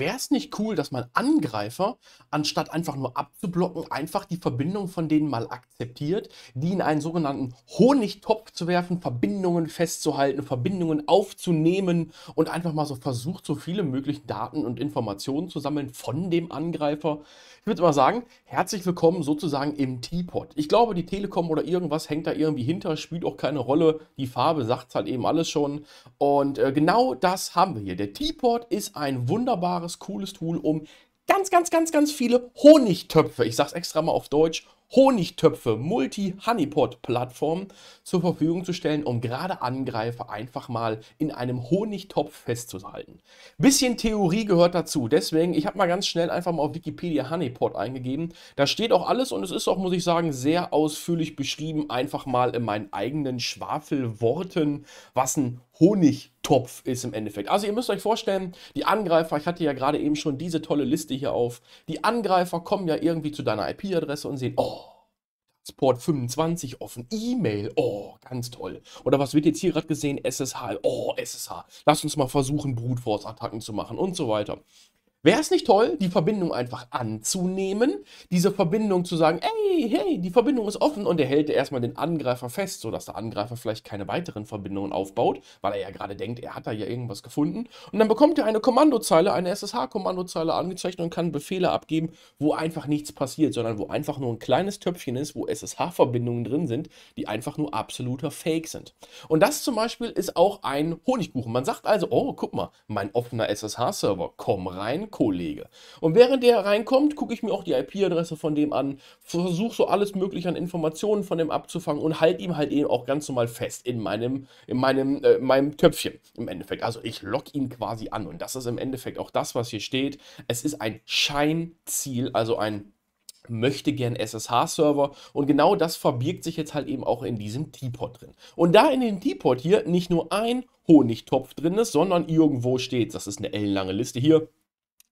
Wäre es nicht cool, dass man Angreifer, anstatt einfach nur abzublocken, einfach die Verbindung von denen mal akzeptiert, die in einen sogenannten Honigtopf zu werfen, Verbindungen festzuhalten, Verbindungen aufzunehmen und einfach mal so versucht, so viele möglichen Daten und Informationen zu sammeln von dem Angreifer? Ich würde mal sagen, herzlich willkommen sozusagen im Teapot. Ich glaube, die Telekom oder irgendwas hängt da irgendwie hinter, spielt auch keine Rolle. Die Farbe sagt es halt eben alles schon. Und äh, genau das haben wir hier. Der Teapot ist ein wunderbares wunderbares, cooles Tool, um ganz, ganz, ganz, ganz viele Honigtöpfe, ich sag's extra mal auf Deutsch, Honigtöpfe, multi honeypot plattform zur Verfügung zu stellen, um gerade Angreifer einfach mal in einem Honigtopf festzuhalten. Bisschen Theorie gehört dazu, deswegen, ich habe mal ganz schnell einfach mal auf Wikipedia Honeypot eingegeben. Da steht auch alles und es ist auch, muss ich sagen, sehr ausführlich beschrieben, einfach mal in meinen eigenen Schwafelworten, was ein Honigtopf ist im Endeffekt. Also ihr müsst euch vorstellen, die Angreifer, ich hatte ja gerade eben schon diese tolle Liste hier auf, die Angreifer kommen ja irgendwie zu deiner IP-Adresse und sehen, oh, Port 25 offen, E-Mail, oh, ganz toll. Oder was wird jetzt hier gerade gesehen? SSH, oh, SSH. Lass uns mal versuchen, Brute Force Attacken zu machen und so weiter. Wäre es nicht toll, die Verbindung einfach anzunehmen, diese Verbindung zu sagen, hey, hey, die Verbindung ist offen und er hält erstmal den Angreifer fest, sodass der Angreifer vielleicht keine weiteren Verbindungen aufbaut, weil er ja gerade denkt, er hat da ja irgendwas gefunden. Und dann bekommt er eine Kommandozeile, eine SSH-Kommandozeile angezeigt und kann Befehle abgeben, wo einfach nichts passiert, sondern wo einfach nur ein kleines Töpfchen ist, wo SSH-Verbindungen drin sind, die einfach nur absoluter Fake sind. Und das zum Beispiel ist auch ein Honigkuchen. Man sagt also, oh, guck mal, mein offener SSH-Server, komm rein, Kollege. Und während der reinkommt, gucke ich mir auch die IP-Adresse von dem an, versuche so alles mögliche an Informationen von dem abzufangen und halte ihm halt eben auch ganz normal fest in meinem, in meinem, äh, meinem Töpfchen im Endeffekt. Also ich log ihn quasi an und das ist im Endeffekt auch das, was hier steht. Es ist ein Scheinziel, also ein möchte gern SSH-Server und genau das verbirgt sich jetzt halt eben auch in diesem Teapot drin. Und da in dem Teapot hier nicht nur ein Honigtopf drin ist, sondern irgendwo steht, das ist eine ellenlange Liste hier,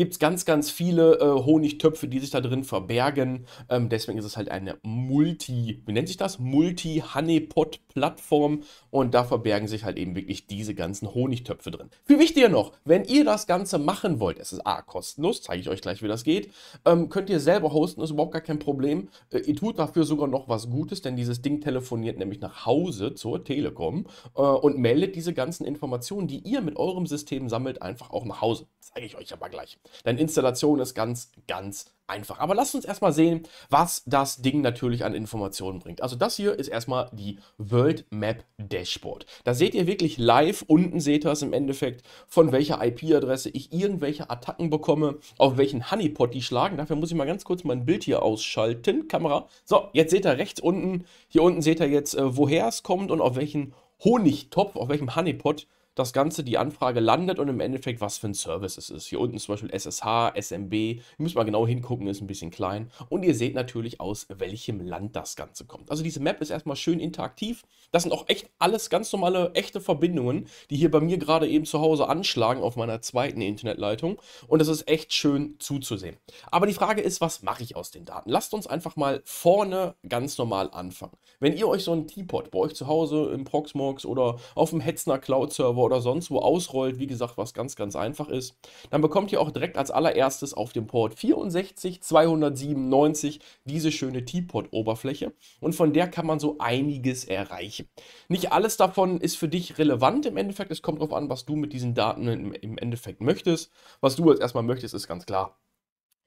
gibt es ganz, ganz viele äh, Honigtöpfe, die sich da drin verbergen. Ähm, deswegen ist es halt eine Multi, wie nennt sich das? Multi-Honeypot-Plattform und da verbergen sich halt eben wirklich diese ganzen Honigtöpfe drin. Viel wichtiger noch, wenn ihr das Ganze machen wollt, es ist A, kostenlos, zeige ich euch gleich, wie das geht, ähm, könnt ihr selber hosten, ist überhaupt gar kein Problem. Äh, ihr tut dafür sogar noch was Gutes, denn dieses Ding telefoniert nämlich nach Hause zur Telekom äh, und meldet diese ganzen Informationen, die ihr mit eurem System sammelt, einfach auch nach Hause. Zeige ich euch aber gleich. Denn Installation ist ganz, ganz einfach. Aber lasst uns erstmal sehen, was das Ding natürlich an Informationen bringt. Also das hier ist erstmal die World Map Dashboard. Da seht ihr wirklich live, unten seht ihr es im Endeffekt, von welcher IP-Adresse ich irgendwelche Attacken bekomme, auf welchen Honeypot die schlagen. Dafür muss ich mal ganz kurz mein Bild hier ausschalten, Kamera. So, jetzt seht ihr rechts unten, hier unten seht ihr jetzt, äh, woher es kommt und auf welchen Honigtopf, auf welchem Honeypot das Ganze, die Anfrage landet und im Endeffekt, was für ein Service es ist. Hier unten zum Beispiel SSH, SMB, ihr müsst mal genau hingucken, ist ein bisschen klein. Und ihr seht natürlich, aus welchem Land das Ganze kommt. Also diese Map ist erstmal schön interaktiv. Das sind auch echt alles ganz normale, echte Verbindungen, die hier bei mir gerade eben zu Hause anschlagen auf meiner zweiten Internetleitung. Und das ist echt schön zuzusehen. Aber die Frage ist, was mache ich aus den Daten? Lasst uns einfach mal vorne ganz normal anfangen. Wenn ihr euch so einen Teapot bei euch zu Hause im Proxmox oder auf dem Hetzner Cloud Server oder sonst wo ausrollt, wie gesagt, was ganz, ganz einfach ist, dann bekommt ihr auch direkt als allererstes auf dem Port 64 297 diese schöne Teapot-Oberfläche und von der kann man so einiges erreichen. Nicht alles davon ist für dich relevant im Endeffekt, es kommt darauf an, was du mit diesen Daten im Endeffekt möchtest. Was du jetzt erstmal möchtest, ist ganz klar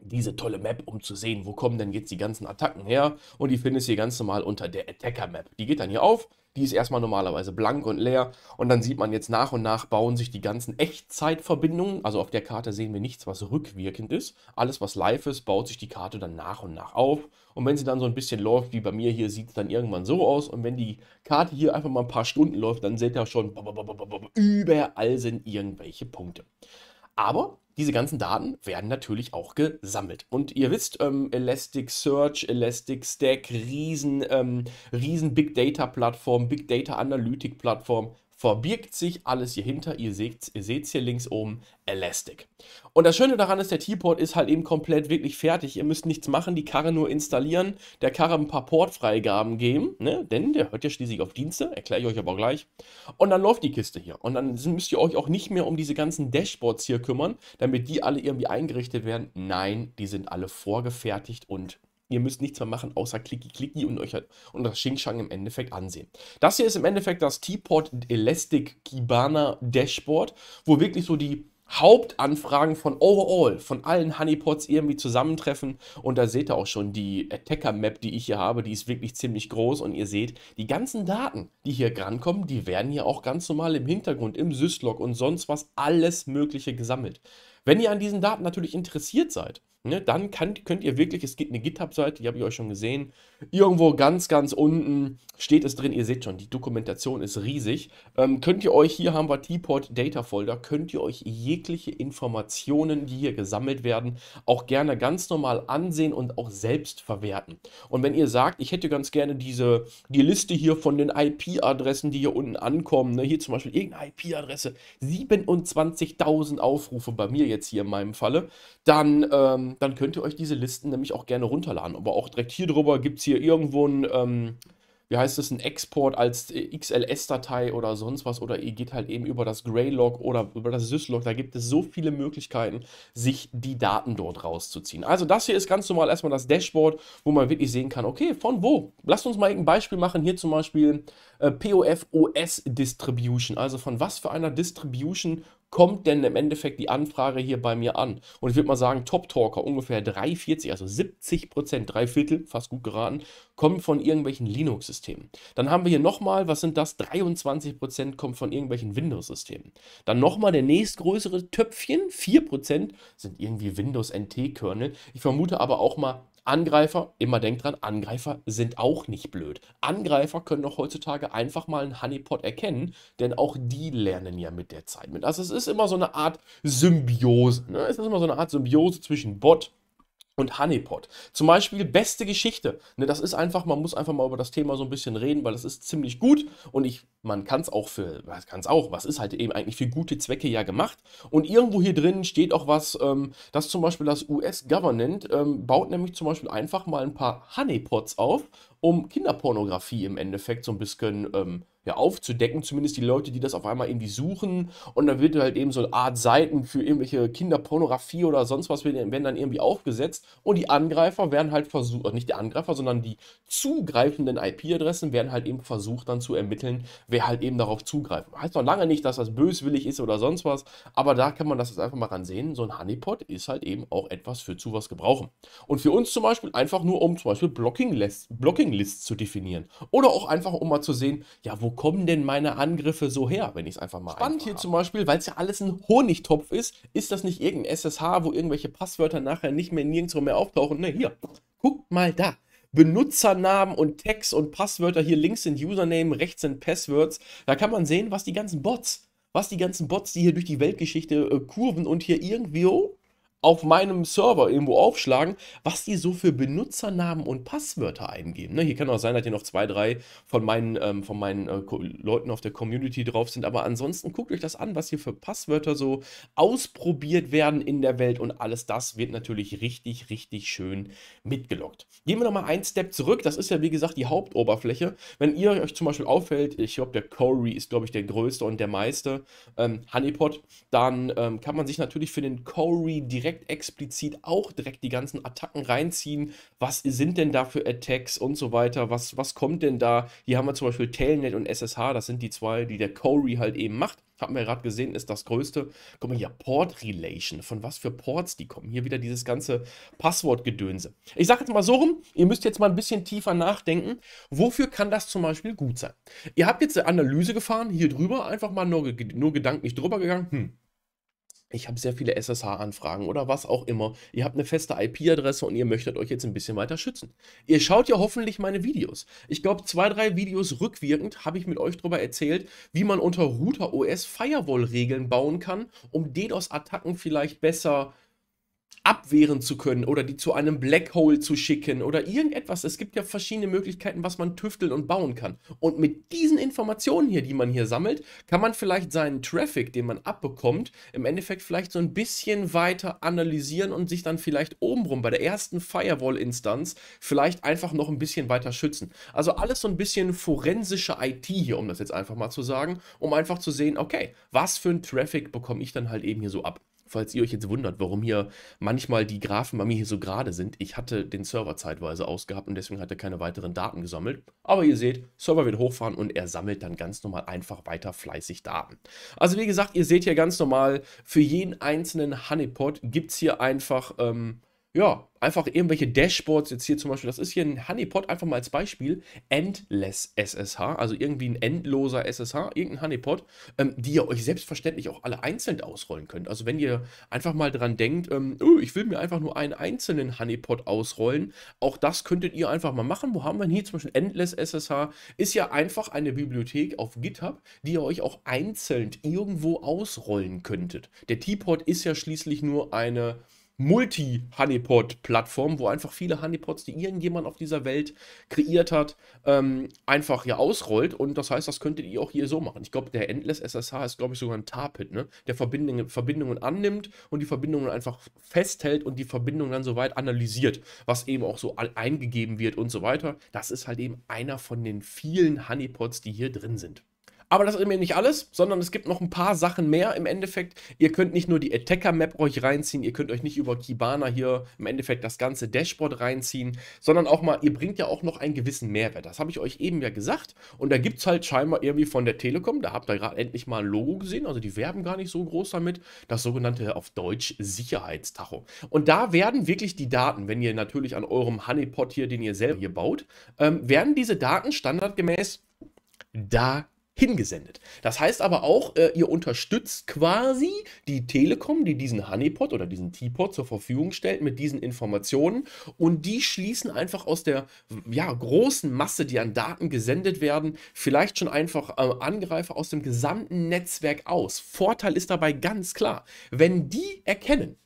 diese tolle Map, um zu sehen, wo kommen denn jetzt die ganzen Attacken her. Und die findest du ganz normal unter der Attacker Map. Die geht dann hier auf, die ist erstmal normalerweise blank und leer. Und dann sieht man jetzt nach und nach bauen sich die ganzen Echtzeitverbindungen. Also auf der Karte sehen wir nichts, was rückwirkend ist. Alles, was live ist, baut sich die Karte dann nach und nach auf. Und wenn sie dann so ein bisschen läuft, wie bei mir hier, sieht es dann irgendwann so aus. Und wenn die Karte hier einfach mal ein paar Stunden läuft, dann seht ihr schon, überall sind irgendwelche Punkte. Aber diese ganzen Daten werden natürlich auch gesammelt. Und ihr wisst, ähm, Elasticsearch, Elasticstack, riesen, ähm, riesen Big Data Plattform, Big Data Analytik Plattform, verbirgt sich alles hier hinter. Ihr seht ihr seht's hier links oben, Elastic. Und das Schöne daran ist, der T-Port ist halt eben komplett wirklich fertig. Ihr müsst nichts machen, die Karre nur installieren, der Karre ein paar Portfreigaben geben, ne? denn der hört ja schließlich auf Dienste, erkläre ich euch aber gleich. Und dann läuft die Kiste hier. Und dann müsst ihr euch auch nicht mehr um diese ganzen Dashboards hier kümmern, damit die alle irgendwie eingerichtet werden. Nein, die sind alle vorgefertigt und Ihr müsst nichts mehr machen, außer klicki klicki und euch halt, und das Xingshang im Endeffekt ansehen. Das hier ist im Endeffekt das Teapot Elastic Kibana Dashboard, wo wirklich so die Hauptanfragen von overall, von allen Honeypots irgendwie zusammentreffen. Und da seht ihr auch schon die Attacker-Map, die ich hier habe, die ist wirklich ziemlich groß. Und ihr seht, die ganzen Daten, die hier rankommen, die werden hier auch ganz normal im Hintergrund, im Syslog und sonst was alles Mögliche gesammelt. Wenn ihr an diesen Daten natürlich interessiert seid, ne, dann kann, könnt ihr wirklich, es gibt eine GitHub-Seite, die habe ich euch schon gesehen, irgendwo ganz, ganz unten steht es drin, ihr seht schon, die Dokumentation ist riesig, ähm, könnt ihr euch, hier haben wir Teapot Data Folder, könnt ihr euch jegliche Informationen, die hier gesammelt werden, auch gerne ganz normal ansehen und auch selbst verwerten. Und wenn ihr sagt, ich hätte ganz gerne diese, die Liste hier von den IP-Adressen, die hier unten ankommen, ne, hier zum Beispiel irgendeine IP-Adresse, 27.000 Aufrufe bei mir jetzt hier in meinem Falle, dann ähm, ähm, dann könnt ihr euch diese Listen nämlich auch gerne runterladen. Aber auch direkt hier drüber gibt es hier irgendwo ein, ähm, wie heißt es, ein Export als äh, XLS-Datei oder sonst was. Oder ihr geht halt eben über das Graylog oder über das Syslog. Da gibt es so viele Möglichkeiten, sich die Daten dort rauszuziehen. Also das hier ist ganz normal erstmal das Dashboard, wo man wirklich sehen kann, okay, von wo? Lasst uns mal ein Beispiel machen. Hier zum Beispiel äh, POF OS Distribution. Also von was für einer Distribution kommt denn im Endeffekt die Anfrage hier bei mir an? Und ich würde mal sagen, Top-Talker, ungefähr 3,40, also 70 Prozent, drei Viertel, fast gut geraten, kommen von irgendwelchen Linux-Systemen. Dann haben wir hier nochmal, was sind das? 23 Prozent kommen von irgendwelchen Windows-Systemen. Dann nochmal der nächstgrößere Töpfchen, 4 Prozent sind irgendwie Windows NT-Kernel. Ich vermute aber auch mal Angreifer, immer denkt dran, Angreifer sind auch nicht blöd. Angreifer können auch heutzutage einfach mal einen Honeypot erkennen, denn auch die lernen ja mit der Zeit mit. Also es ist immer so eine Art Symbiose. Ne? Es ist immer so eine Art Symbiose zwischen Bot und Honeypot. Zum Beispiel beste Geschichte. Ne, das ist einfach, man muss einfach mal über das Thema so ein bisschen reden, weil das ist ziemlich gut und ich, man kann es auch für, was kann es auch, was ist halt eben eigentlich für gute Zwecke ja gemacht. Und irgendwo hier drin steht auch was, ähm, dass zum Beispiel das US-Government ähm, baut nämlich zum Beispiel einfach mal ein paar Honeypots auf um Kinderpornografie im Endeffekt so ein bisschen ähm, ja, aufzudecken, zumindest die Leute, die das auf einmal irgendwie suchen. Und dann wird halt eben so eine Art Seiten für irgendwelche Kinderpornografie oder sonst was werden dann irgendwie aufgesetzt. Und die Angreifer werden halt versucht, äh, nicht die Angreifer, sondern die zugreifenden IP-Adressen werden halt eben versucht, dann zu ermitteln, wer halt eben darauf zugreift. Heißt noch lange nicht, dass das böswillig ist oder sonst was, aber da kann man das jetzt einfach mal ran sehen. So ein Honeypot ist halt eben auch etwas für zu was gebrauchen. Und für uns zum Beispiel einfach nur um zum Beispiel Blocking-Listen Blocking List zu definieren. Oder auch einfach, um mal zu sehen, ja, wo kommen denn meine Angriffe so her, wenn ich es einfach mal. Spannend hier habe. zum Beispiel, weil es ja alles ein Honigtopf ist, ist das nicht irgendein SSH, wo irgendwelche Passwörter nachher nicht mehr nirgendwo mehr auftauchen. Ne, hier, guck mal da. Benutzernamen und Tags und Passwörter. Hier links sind Username, rechts sind Passwords. Da kann man sehen, was die ganzen Bots, was die ganzen Bots, die hier durch die Weltgeschichte äh, kurven und hier irgendwie, oh, auf meinem Server irgendwo aufschlagen, was die so für Benutzernamen und Passwörter eingeben. Ne, hier kann auch sein, dass hier noch zwei, drei von meinen, ähm, von meinen äh, Leuten auf der Community drauf sind. Aber ansonsten guckt euch das an, was hier für Passwörter so ausprobiert werden in der Welt und alles das wird natürlich richtig, richtig schön mitgelockt. Gehen wir nochmal einen Step zurück. Das ist ja, wie gesagt, die Hauptoberfläche. Wenn ihr euch zum Beispiel auffällt, ich glaube, der Corey ist, glaube ich, der größte und der meiste ähm, Honeypot, dann ähm, kann man sich natürlich für den Corey direkt direkt explizit auch direkt die ganzen Attacken reinziehen. Was sind denn da für Attacks und so weiter? Was, was kommt denn da? Hier haben wir zum Beispiel Telnet und SSH, das sind die zwei, die der Corey halt eben macht. Haben wir gerade gesehen, ist das größte. Guck mal hier, Port Relation. Von was für Ports die kommen? Hier wieder dieses ganze Passwortgedönse. Ich sage jetzt mal so rum, ihr müsst jetzt mal ein bisschen tiefer nachdenken. Wofür kann das zum Beispiel gut sein? Ihr habt jetzt eine Analyse gefahren, hier drüber, einfach mal nur, nur gedanklich drüber gegangen. Hm, ich habe sehr viele SSH-Anfragen oder was auch immer. Ihr habt eine feste IP-Adresse und ihr möchtet euch jetzt ein bisschen weiter schützen. Ihr schaut ja hoffentlich meine Videos. Ich glaube, zwei, drei Videos rückwirkend habe ich mit euch darüber erzählt, wie man unter Router OS Firewall-Regeln bauen kann, um DDoS-Attacken vielleicht besser abwehren zu können oder die zu einem Black Hole zu schicken oder irgendetwas. Es gibt ja verschiedene Möglichkeiten, was man tüfteln und bauen kann. Und mit diesen Informationen hier, die man hier sammelt, kann man vielleicht seinen Traffic, den man abbekommt, im Endeffekt vielleicht so ein bisschen weiter analysieren und sich dann vielleicht obenrum bei der ersten Firewall-Instanz vielleicht einfach noch ein bisschen weiter schützen. Also alles so ein bisschen forensische IT hier, um das jetzt einfach mal zu sagen, um einfach zu sehen, okay, was für ein Traffic bekomme ich dann halt eben hier so ab. Falls ihr euch jetzt wundert, warum hier manchmal die Graphen bei mir hier so gerade sind, ich hatte den Server zeitweise ausgehabt und deswegen hat er keine weiteren Daten gesammelt. Aber ihr seht, Server wird hochfahren und er sammelt dann ganz normal einfach weiter fleißig Daten. Also wie gesagt, ihr seht hier ganz normal, für jeden einzelnen Honeypot gibt es hier einfach... Ähm, ja, einfach irgendwelche Dashboards, jetzt hier zum Beispiel, das ist hier ein Honeypot, einfach mal als Beispiel, Endless SSH, also irgendwie ein endloser SSH, irgendein Honeypot, ähm, die ihr euch selbstverständlich auch alle einzeln ausrollen könnt. Also wenn ihr einfach mal dran denkt, ähm, oh, ich will mir einfach nur einen einzelnen Honeypot ausrollen, auch das könntet ihr einfach mal machen. Wo haben wir denn hier zum Beispiel Endless SSH? Ist ja einfach eine Bibliothek auf GitHub, die ihr euch auch einzeln irgendwo ausrollen könntet. Der Teapot ist ja schließlich nur eine Multi-Honeypot-Plattform, wo einfach viele Honeypots, die irgendjemand auf dieser Welt kreiert hat, ähm, einfach hier ausrollt. Und das heißt, das könntet ihr auch hier so machen. Ich glaube, der Endless SSH ist, glaube ich, sogar ein Tarpit, ne? der Verbindungen, Verbindungen annimmt und die Verbindungen einfach festhält und die Verbindungen dann soweit analysiert, was eben auch so eingegeben wird und so weiter. Das ist halt eben einer von den vielen Honeypots, die hier drin sind. Aber das ist eben nicht alles, sondern es gibt noch ein paar Sachen mehr im Endeffekt. Ihr könnt nicht nur die Attacker-Map euch reinziehen, ihr könnt euch nicht über Kibana hier im Endeffekt das ganze Dashboard reinziehen, sondern auch mal, ihr bringt ja auch noch einen gewissen Mehrwert. Das habe ich euch eben ja gesagt. Und da gibt es halt scheinbar irgendwie von der Telekom, da habt ihr gerade endlich mal ein Logo gesehen, also die werben gar nicht so groß damit, das sogenannte auf Deutsch Sicherheitstacho. Und da werden wirklich die Daten, wenn ihr natürlich an eurem Honeypot hier, den ihr selber hier baut, ähm, werden diese Daten standardgemäß da hingesendet. Das heißt aber auch, äh, ihr unterstützt quasi die Telekom, die diesen Honeypot oder diesen Teapot zur Verfügung stellt mit diesen Informationen und die schließen einfach aus der ja, großen Masse, die an Daten gesendet werden, vielleicht schon einfach äh, Angreifer aus dem gesamten Netzwerk aus. Vorteil ist dabei ganz klar, wenn die erkennen,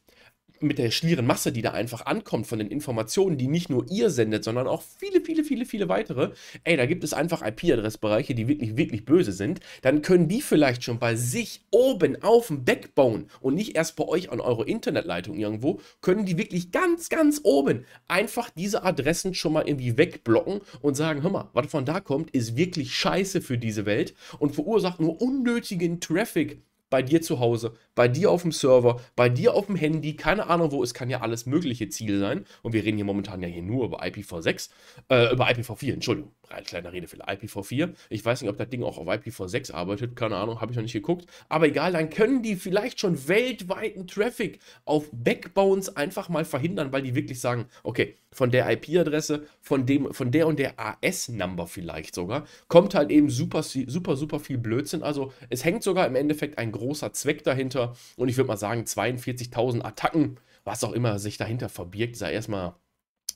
mit der schlieren Masse, die da einfach ankommt, von den Informationen, die nicht nur ihr sendet, sondern auch viele, viele, viele, viele weitere, ey, da gibt es einfach IP-Adressbereiche, die wirklich, wirklich böse sind, dann können die vielleicht schon bei sich oben auf dem Backbone und nicht erst bei euch an eurer Internetleitung irgendwo, können die wirklich ganz, ganz oben einfach diese Adressen schon mal irgendwie wegblocken und sagen, hör mal, was von da kommt, ist wirklich scheiße für diese Welt und verursacht nur unnötigen Traffic bei dir zu Hause, bei dir auf dem Server, bei dir auf dem Handy, keine Ahnung wo, es kann ja alles mögliche Ziel sein. Und wir reden hier momentan ja hier nur über IPv6, äh, über IPv4, Entschuldigung, kleiner Rede für IPv4. Ich weiß nicht, ob das Ding auch auf IPv6 arbeitet, keine Ahnung, habe ich noch nicht geguckt. Aber egal, dann können die vielleicht schon weltweiten Traffic auf Backbones einfach mal verhindern, weil die wirklich sagen, okay, von der IP-Adresse, von, von der und der AS-Number vielleicht sogar, kommt halt eben super, super, super viel Blödsinn. Also es hängt sogar im Endeffekt ein großer Zweck dahinter, und ich würde mal sagen 42.000 Attacken, was auch immer sich dahinter verbirgt, sei erstmal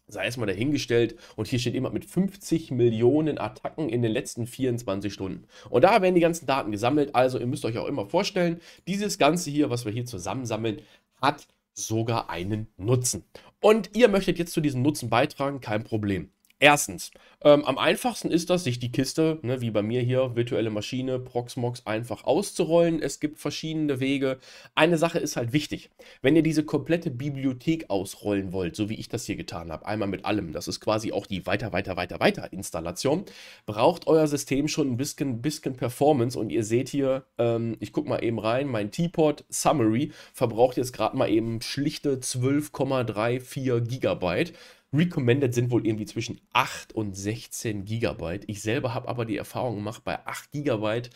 sei erstmal dahingestellt. Und hier steht immer mit 50 Millionen Attacken in den letzten 24 Stunden. Und da werden die ganzen Daten gesammelt. Also ihr müsst euch auch immer vorstellen, dieses Ganze hier, was wir hier zusammensammeln, hat sogar einen Nutzen. Und ihr möchtet jetzt zu diesem Nutzen beitragen, kein Problem. Erstens, ähm, am einfachsten ist das, sich die Kiste, ne, wie bei mir hier, virtuelle Maschine, Proxmox, einfach auszurollen. Es gibt verschiedene Wege. Eine Sache ist halt wichtig. Wenn ihr diese komplette Bibliothek ausrollen wollt, so wie ich das hier getan habe, einmal mit allem, das ist quasi auch die weiter, weiter, weiter, weiter Installation, braucht euer System schon ein bisschen, bisschen Performance. Und ihr seht hier, ähm, ich gucke mal eben rein, mein Teapot Summary verbraucht jetzt gerade mal eben schlichte 12,34 Gigabyte Recommended sind wohl irgendwie zwischen 8 und 16 Gigabyte. Ich selber habe aber die Erfahrung gemacht, bei 8 Gigabyte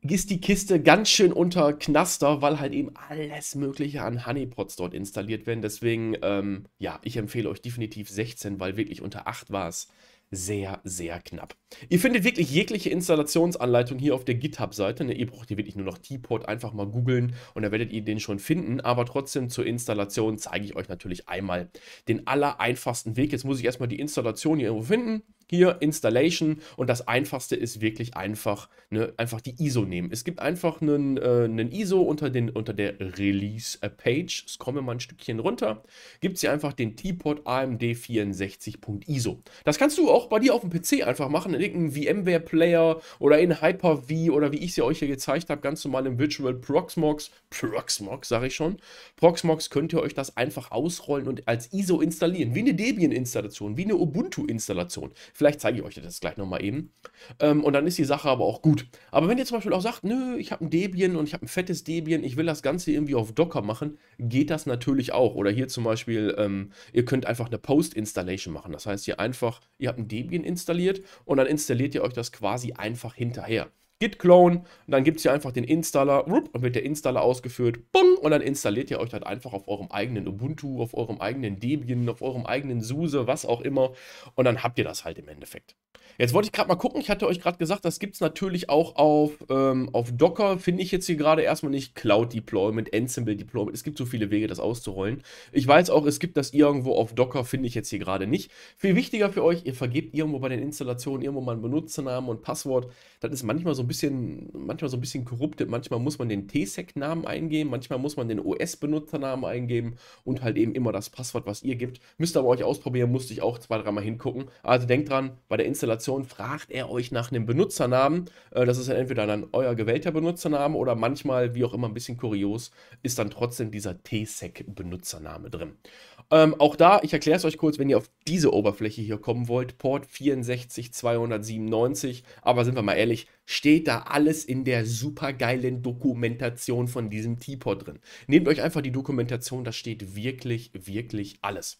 ist die Kiste ganz schön unter Knaster, weil halt eben alles Mögliche an Honeypots dort installiert werden. Deswegen, ähm, ja, ich empfehle euch definitiv 16, weil wirklich unter 8 war es sehr, sehr knapp. Ihr findet wirklich jegliche Installationsanleitung hier auf der GitHub-Seite. Ne? ihr braucht hier wirklich nur noch T-Port, einfach mal googeln und dann werdet ihr den schon finden. Aber trotzdem zur Installation zeige ich euch natürlich einmal den aller einfachsten Weg. Jetzt muss ich erstmal die Installation hier irgendwo finden hier Installation und das einfachste ist wirklich einfach, ne, einfach die ISO nehmen. Es gibt einfach einen, äh, einen ISO unter, den, unter der Release Page, Es wir mal ein Stückchen runter, gibt es hier einfach den Teapot AMD 64.ISO. Das kannst du auch bei dir auf dem PC einfach machen, in irgendeinem VMware Player oder in Hyper-V oder wie ich sie euch hier gezeigt habe, ganz normal im Virtual Proxmox, Proxmox sage ich schon, Proxmox könnt ihr euch das einfach ausrollen und als ISO installieren, wie eine Debian-Installation, wie eine Ubuntu-Installation. Vielleicht zeige ich euch das gleich nochmal eben. Ähm, und dann ist die Sache aber auch gut. Aber wenn ihr zum Beispiel auch sagt, nö, ich habe ein Debian und ich habe ein fettes Debian, ich will das Ganze irgendwie auf Docker machen, geht das natürlich auch. Oder hier zum Beispiel, ähm, ihr könnt einfach eine Post-Installation machen. Das heißt, ihr einfach, ihr habt ein Debian installiert und dann installiert ihr euch das quasi einfach hinterher. Git Clone und dann gibt es hier einfach den Installer und wird der Installer ausgeführt bung, und dann installiert ihr euch halt einfach auf eurem eigenen Ubuntu, auf eurem eigenen Debian, auf eurem eigenen SUSE, was auch immer und dann habt ihr das halt im Endeffekt. Jetzt wollte ich gerade mal gucken, ich hatte euch gerade gesagt, das gibt es natürlich auch auf, ähm, auf Docker, finde ich jetzt hier gerade erstmal nicht Cloud Deployment, Ansible Deployment, es gibt so viele Wege, das auszurollen. Ich weiß auch, es gibt das irgendwo auf Docker, finde ich jetzt hier gerade nicht. Viel wichtiger für euch, ihr vergebt irgendwo bei den Installationen irgendwo mal einen Benutzernamen und Passwort, das ist manchmal so ein bisschen bisschen, manchmal so ein bisschen korruptet. Manchmal muss man den TSEC-Namen eingeben, manchmal muss man den OS-Benutzernamen eingeben und halt eben immer das Passwort, was ihr gibt. Müsst ihr aber euch ausprobieren, musste ich auch zwei, dreimal hingucken. Also denkt dran, bei der Installation fragt er euch nach einem Benutzernamen. Äh, das ist dann entweder dann euer gewählter Benutzername oder manchmal, wie auch immer, ein bisschen kurios, ist dann trotzdem dieser TSEC-Benutzername drin. Ähm, auch da, ich erkläre es euch kurz, wenn ihr auf diese Oberfläche hier kommen wollt, Port 64297, aber sind wir mal ehrlich, steht da alles in der supergeilen Dokumentation von diesem Teapot drin. Nehmt euch einfach die Dokumentation, da steht wirklich, wirklich alles.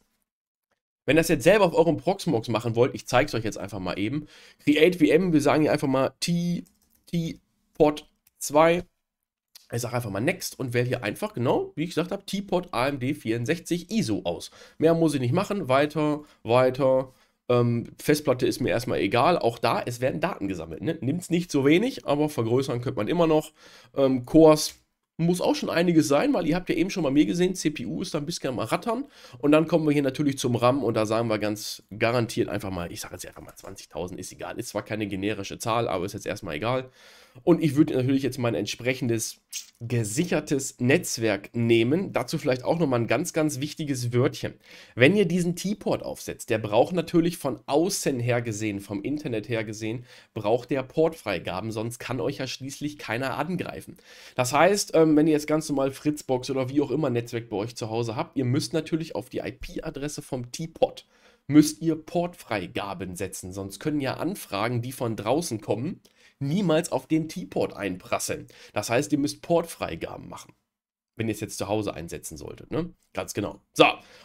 Wenn ihr das jetzt selber auf eurem Proxmox machen wollt, ich zeige es euch jetzt einfach mal eben. Create VM, wir sagen hier einfach mal T, T, Pod 2 ich sage einfach mal Next und wähle hier einfach, genau, wie ich gesagt habe, Teapot AMD 64 ISO aus. Mehr muss ich nicht machen, weiter, weiter. Ähm, Festplatte ist mir erstmal egal. Auch da, es werden Daten gesammelt. Ne? Nimmt es nicht so wenig, aber vergrößern könnte man immer noch. Ähm, Cores muss auch schon einiges sein, weil ihr habt ja eben schon bei mir gesehen, CPU ist da ein bisschen am Rattern. Und dann kommen wir hier natürlich zum RAM und da sagen wir ganz garantiert einfach mal, ich sage jetzt einfach mal 20.000, ist egal. Ist zwar keine generische Zahl, aber ist jetzt erstmal egal. Und ich würde natürlich jetzt mein entsprechendes gesichertes Netzwerk nehmen. Dazu vielleicht auch nochmal ein ganz, ganz wichtiges Wörtchen. Wenn ihr diesen T-Port aufsetzt, der braucht natürlich von außen her gesehen, vom Internet her gesehen, braucht der Portfreigaben, sonst kann euch ja schließlich keiner angreifen. Das heißt, ähm, wenn ihr jetzt ganz normal Fritzbox oder wie auch immer Netzwerk bei euch zu Hause habt, ihr müsst natürlich auf die IP-Adresse vom Teapot müsst ihr Portfreigaben setzen, sonst können ja Anfragen, die von draußen kommen, niemals auf den T-Port einprasseln. Das heißt, ihr müsst Portfreigaben machen wenn ihr es jetzt zu Hause einsetzen solltet. Ne? Ganz genau. So,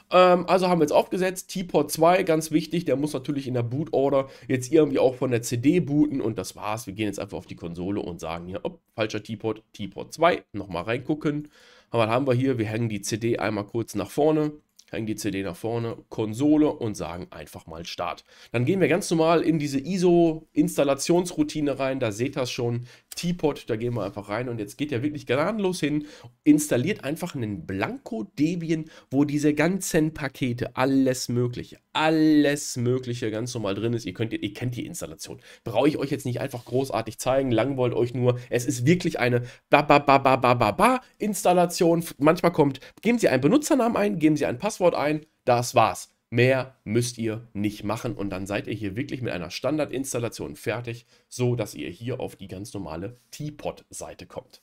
ähm, also haben wir jetzt aufgesetzt. T-Port 2, ganz wichtig, der muss natürlich in der Boot-Order jetzt irgendwie auch von der CD booten und das war's. Wir gehen jetzt einfach auf die Konsole und sagen hier, oh, falscher T-Port 2, nochmal reingucken. Aber was haben wir hier? Wir hängen die CD einmal kurz nach vorne hängen die CD nach vorne, Konsole und sagen einfach mal Start. Dann gehen wir ganz normal in diese ISO-Installationsroutine rein, da seht ihr das schon, Teapot, da gehen wir einfach rein und jetzt geht er wirklich gnadenlos hin, installiert einfach einen Blanko Debian, wo diese ganzen Pakete, alles mögliche, alles mögliche ganz normal drin ist. Ihr, könnt, ihr kennt die Installation. Brauche ich euch jetzt nicht einfach großartig zeigen, lang wollt euch nur. Es ist wirklich eine ba ba ba ba ba ba ba Installation. Manchmal kommt, geben Sie einen Benutzernamen ein, geben Sie ein Passwort ein, das war's. Mehr müsst ihr nicht machen und dann seid ihr hier wirklich mit einer Standardinstallation fertig, so dass ihr hier auf die ganz normale Teapot-Seite kommt.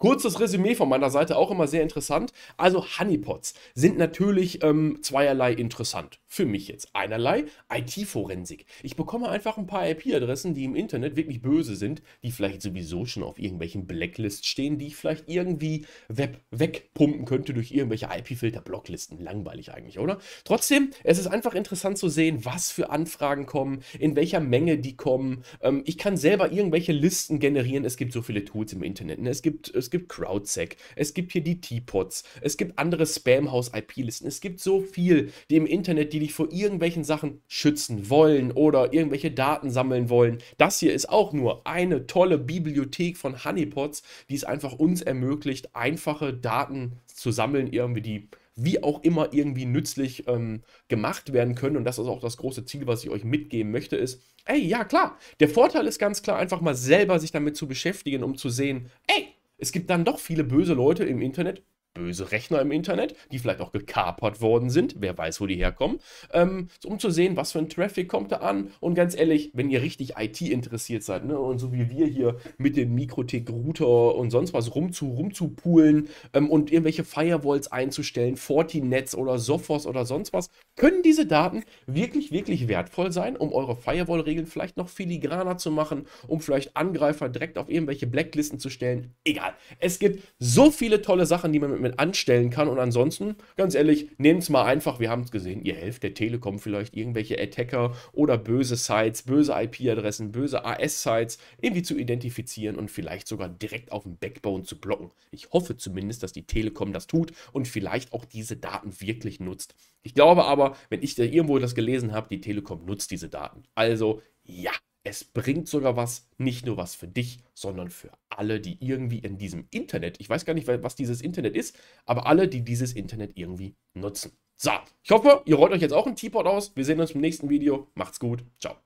Kurzes Resümee von meiner Seite auch immer sehr interessant. Also Honeypots sind natürlich ähm, zweierlei interessant. Für mich jetzt. Einerlei IT-Forensik. Ich bekomme einfach ein paar IP-Adressen, die im Internet wirklich böse sind, die vielleicht sowieso schon auf irgendwelchen Blacklists stehen, die ich vielleicht irgendwie wegpumpen könnte durch irgendwelche IP-Filter, Blocklisten. Langweilig eigentlich, oder? Trotzdem, es ist einfach interessant zu sehen, was für Anfragen kommen, in welcher Menge die kommen. Ähm, ich kann selber irgendwelche Listen generieren. Es gibt so viele Tools im Internet. Ne? Es gibt es es gibt CrowdSec, es gibt hier die Teapots, es gibt andere Spamhaus-IP-Listen, es gibt so viel, die im Internet, die dich vor irgendwelchen Sachen schützen wollen oder irgendwelche Daten sammeln wollen. Das hier ist auch nur eine tolle Bibliothek von Honeypots, die es einfach uns ermöglicht, einfache Daten zu sammeln, irgendwie die wie auch immer irgendwie nützlich ähm, gemacht werden können. Und das ist auch das große Ziel, was ich euch mitgeben möchte, ist, ey, ja klar, der Vorteil ist ganz klar, einfach mal selber sich damit zu beschäftigen, um zu sehen, ey, es gibt dann doch viele böse Leute im Internet, böse Rechner im Internet, die vielleicht auch gekapert worden sind, wer weiß, wo die herkommen, ähm, um zu sehen, was für ein Traffic kommt da an. Und ganz ehrlich, wenn ihr richtig IT interessiert seid, ne, und so wie wir hier mit dem Mikrotik-Router und sonst was rumzu, rumzupulen ähm, und irgendwelche Firewalls einzustellen, Fortinets oder Sophos oder sonst was, können diese Daten wirklich, wirklich wertvoll sein, um eure Firewall-Regeln vielleicht noch filigraner zu machen, um vielleicht Angreifer direkt auf irgendwelche Blacklisten zu stellen. Egal. Es gibt so viele tolle Sachen, die man mit damit anstellen kann. Und ansonsten, ganz ehrlich, nehmt es mal einfach. Wir haben es gesehen, ihr helft der Telekom vielleicht irgendwelche Attacker oder böse Sites, böse IP-Adressen, böse AS-Sites irgendwie zu identifizieren und vielleicht sogar direkt auf dem Backbone zu blocken. Ich hoffe zumindest, dass die Telekom das tut und vielleicht auch diese Daten wirklich nutzt. Ich glaube aber, wenn ich da irgendwo das gelesen habe, die Telekom nutzt diese Daten. Also ja. Es bringt sogar was, nicht nur was für dich, sondern für alle, die irgendwie in diesem Internet, ich weiß gar nicht, was dieses Internet ist, aber alle, die dieses Internet irgendwie nutzen. So, ich hoffe, ihr rollt euch jetzt auch einen Teapot aus. Wir sehen uns im nächsten Video. Macht's gut. Ciao.